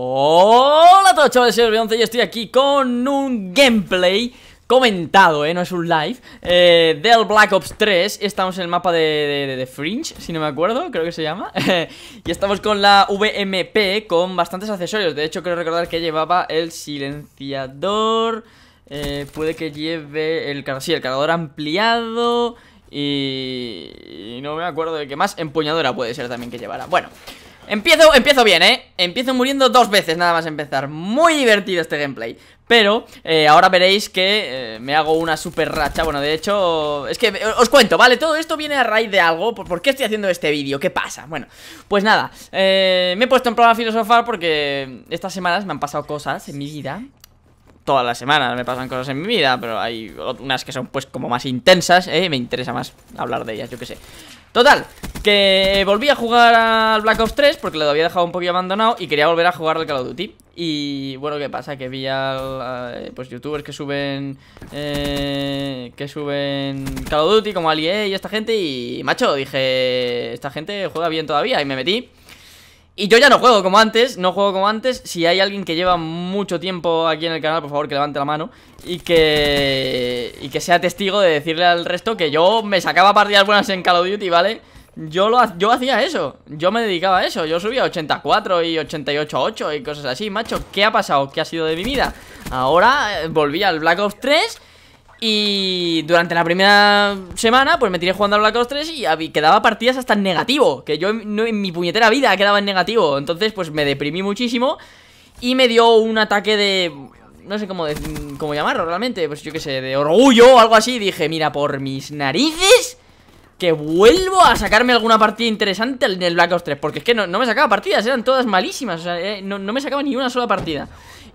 Hola a todos chavales, soy Yo y estoy aquí con un gameplay comentado, ¿eh? No es un live eh, Del Black Ops 3 Estamos en el mapa de, The Fringe, si no me acuerdo, creo que se llama Y estamos con la VMP con bastantes accesorios De hecho, creo recordar que llevaba el silenciador eh, Puede que lleve el, sí, el cargador ampliado y, y no me acuerdo de qué más Empuñadora puede ser también que llevara Bueno, Empiezo, empiezo bien, ¿eh? Empiezo muriendo dos veces nada más empezar Muy divertido este gameplay Pero eh, ahora veréis que eh, me hago una super racha Bueno, de hecho, es que eh, os cuento, ¿vale? Todo esto viene a raíz de algo ¿Por, qué estoy haciendo este vídeo? ¿Qué pasa? Bueno, pues nada eh, Me he puesto en plan filosofar porque estas semanas me han pasado cosas en mi vida todas las semanas me pasan cosas en mi vida, pero hay unas que son pues como más intensas, ¿eh? me interesa más hablar de ellas, yo qué sé. Total, que volví a jugar al Black Ops 3 porque lo había dejado un poquito abandonado y quería volver a jugar al Call of Duty. Y bueno, ¿qué pasa? Que vi a eh, pues youtubers que suben eh, que suben Call of Duty como Ali y esta gente y macho, dije, esta gente juega bien todavía y me metí. Y yo ya no juego como antes, no juego como antes. Si hay alguien que lleva mucho tiempo aquí en el canal, por favor que levante la mano y que y que sea testigo de decirle al resto que yo me sacaba partidas buenas en Call of Duty, ¿vale? Yo, lo, yo hacía eso, yo me dedicaba a eso Yo subía 84 y 88.8 y cosas así, macho ¿Qué ha pasado? ¿Qué ha sido de mi vida? Ahora eh, volví al Black Ops 3 y durante la primera semana, pues me tiré jugando al Black Ops 3 y quedaba partidas hasta en negativo. Que yo no, en mi puñetera vida quedaba en negativo. Entonces, pues me deprimí muchísimo y me dio un ataque de. No sé cómo, cómo llamarlo realmente. Pues yo qué sé, de orgullo o algo así. Dije, mira, por mis narices que vuelvo a sacarme alguna partida interesante en el Black Ops 3 Porque es que no, me sacaba partidas, eran todas malísimas O sea, eh, no, me sacaba ni una sola partida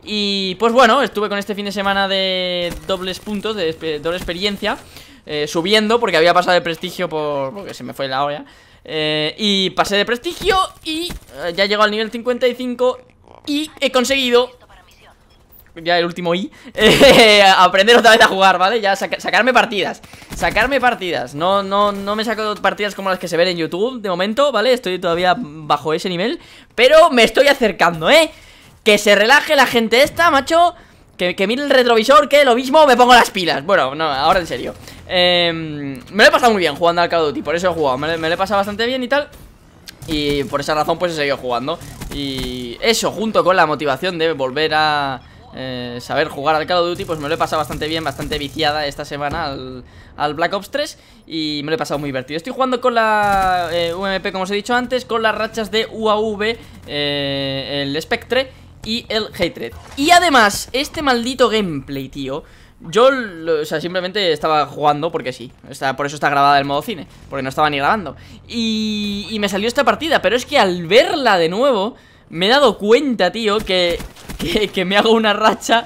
Y pues bueno, estuve con este fin de semana de dobles puntos, de, doble experiencia eh, Subiendo, porque había pasado de prestigio por... porque se me fue la olla eh, Y pasé de prestigio y ya llegado al nivel 55 Y he conseguido ya el último I, eh, aprender otra vez a jugar, ¿vale? Ya sacarme partidas, sacarme partidas. No, no, no me saco partidas como las que se ven en YouTube de momento, ¿vale? Estoy todavía bajo ese nivel, pero me estoy acercando, ¿eh? Que se relaje la gente esta, macho. Que, que mire el retrovisor, que lo mismo me pongo las pilas. Bueno, no, ahora en serio. Em, me lo he pasado muy bien jugando al Call of por eso he jugado. Me, me lo he pasado bastante bien y tal. Y por esa razón pues he seguido jugando Y eso junto con la motivación de volver a, eh, saber jugar al Call of Duty, pues me lo he pasado bastante bien, bastante viciada esta semana al, Black Ops 3 y me lo he pasado muy divertido. Estoy jugando con la eh, UMP, como os he dicho antes, con las rachas de UAV, eh, el Spectre y el Hatred. Y además, este maldito gameplay, tío... Yo, o sea, simplemente estaba jugando porque sí está, Por eso está grabada el modo cine Porque no estaba ni grabando y, y me salió esta partida Pero es que al verla de nuevo Me he dado cuenta, tío, que que, me hago una racha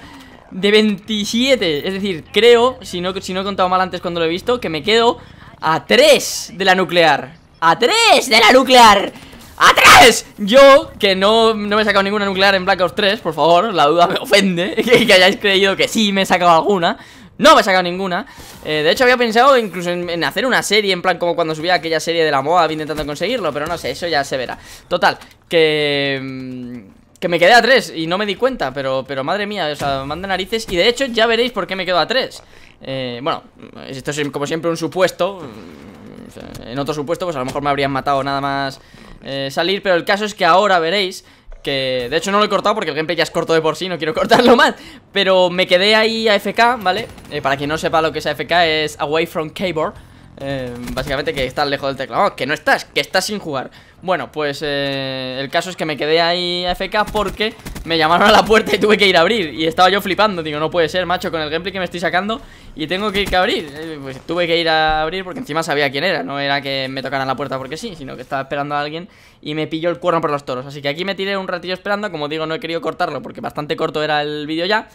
de 27 Es decir, creo, si no, si no he contado mal antes cuando lo he visto Que me quedo a 3 de la nuclear ¡A 3 de la nuclear! ¡A 3! Yo, que no, me he sacado ninguna nuclear en Black Ops 3 Por favor, la duda me ofende Que, hayáis creído que sí me he sacado alguna no me he sacado ninguna eh, De hecho había pensado incluso en, en, hacer una serie En plan como cuando subía aquella serie de la MOAB Intentando conseguirlo, pero no sé, eso ya se verá Total, que... Mm, que me quedé a 3 y no me di cuenta, pero, pero madre mía, o sea, manda narices. Y de hecho ya veréis por qué me quedo a 3. Eh, bueno, esto es como siempre un supuesto. Mm, en otro supuesto, pues a lo mejor me habrían matado nada más eh, salir. Pero el caso es que ahora veréis que... De hecho no lo he cortado porque el gameplay ya es corto de por sí, no quiero cortarlo más. Pero me quedé ahí a FK, ¿vale? Eh, para quien no sepa lo que es AFK, es Away from Keyboard. Em, básicamente que estás lejos del teclado, que no estás, que estás sin jugar Bueno, pues eh, el caso es que me quedé ahí FK porque me llamaron a la puerta y tuve que ir a abrir Y estaba yo flipando, digo, no puede ser, macho, con el gameplay que me estoy sacando Y tengo que ir a abrir, eh, pues tuve que ir a abrir porque encima sabía quién era No era que me tocaran la puerta porque sí, sino que estaba esperando a alguien y me pilló el cuerno por los toros Así que aquí me tiré un ratillo esperando, como digo, no he querido cortarlo porque bastante corto era el vídeo ya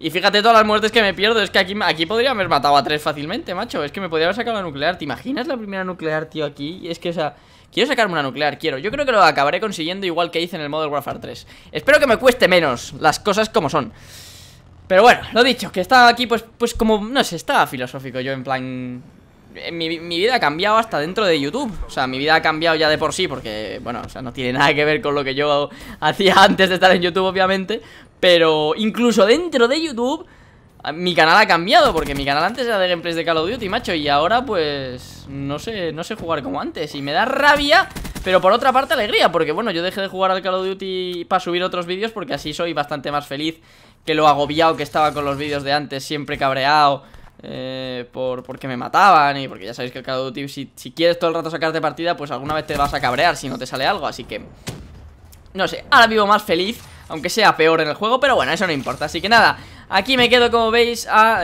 y fíjate todas las muertes que me pierdo Es que aquí, aquí podría haber matado a tres fácilmente, macho Es que me podría haber sacado la nuclear ¿Te imaginas la primera nuclear, tío, aquí? Es que, o sea... Quiero sacarme una nuclear, quiero Yo creo que lo acabaré consiguiendo igual que hice en el Modern Warfare 3 Espero que me cueste menos Las cosas como son Pero bueno, lo dicho, que estaba aquí pues, pues como... No sé, estaba filosófico yo en plan... Eh, mi, mi, vida ha cambiado hasta dentro de YouTube. O sea, mi vida ha cambiado ya de por sí, porque, bueno, o sea, no tiene nada que ver con lo que yo hacía antes de estar en YouTube, obviamente. Pero incluso dentro de YouTube mi canal ha cambiado porque mi canal antes era de gameplays de Call of Duty, macho Y ahora pues no sé, no sé jugar como antes Y me da rabia, pero por otra parte alegría Porque bueno, yo dejé de jugar al Call of Duty para subir otros vídeos Porque así soy bastante más feliz que lo agobiado que estaba con los vídeos de antes Siempre cabreado eh, porque me mataban y porque ya sabéis que el Call of Duty si, si quieres todo el rato sacarte partida Pues alguna vez te vas a cabrear si no te sale algo Así que, no sé, ahora vivo más feliz aunque sea peor en el juego, pero bueno, eso no importa Así que nada, aquí me quedo como veis a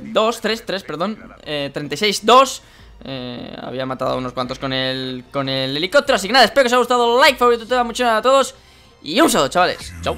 2, 3, 3, perdón eh, 36, 2 eh, había matado unos cuantos con el, con el helicóptero Así que nada, espero que os haya gustado Like, favorito, te da mucho a todos Y un saludo, chavales Chao